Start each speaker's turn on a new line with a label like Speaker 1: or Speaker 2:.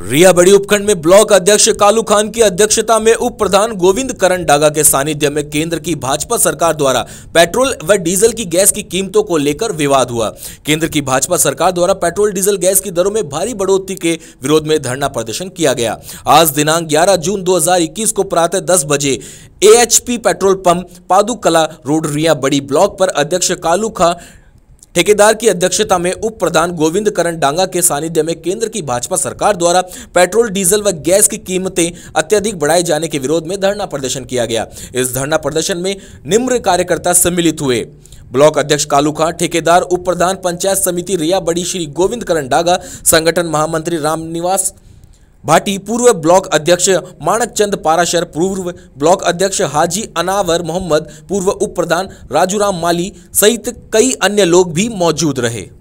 Speaker 1: रिया बड़ी उपखंड में ब्लॉक अध्यक्ष कालू खान की अध्यक्षता में उप प्रधान गोविंद करण डागा के सानिध्य में केंद्र की भाजपा सरकार द्वारा पेट्रोल व डीजल की गैस की कीमतों को लेकर विवाद हुआ केंद्र की भाजपा सरकार द्वारा पेट्रोल डीजल गैस की दरों में भारी बढ़ोतरी के विरोध में धरना प्रदर्शन किया गया आज दिनांक ग्यारह जून दो को प्रातः दस बजे ए पेट्रोल पंप पादुकला रोड रिया बड़ी ब्लॉक पर अध्यक्ष कालू खान ठेकेदार की अध्यक्षता में उप प्रधान गोविंद करण डांगा के सानिध्य में केंद्र की भाजपा सरकार द्वारा पेट्रोल डीजल व गैस की कीमतें अत्यधिक बढ़ाए जाने के विरोध में धरना प्रदर्शन किया गया इस धरना प्रदर्शन में निम्न कार्यकर्ता सम्मिलित हुए ब्लॉक अध्यक्ष कालू खां ठेकेदार उप प्रधान पंचायत समिति रिया बड़ी श्री गोविंद करण डांगा संगठन महामंत्री रामनिवास भाटी पूर्व ब्लॉक अध्यक्ष माणक चंद पाराशर पूर्व ब्लॉक अध्यक्ष हाजी अनावर मोहम्मद पूर्व उप प्रधान राजूराम माली सहित कई अन्य लोग भी मौजूद रहे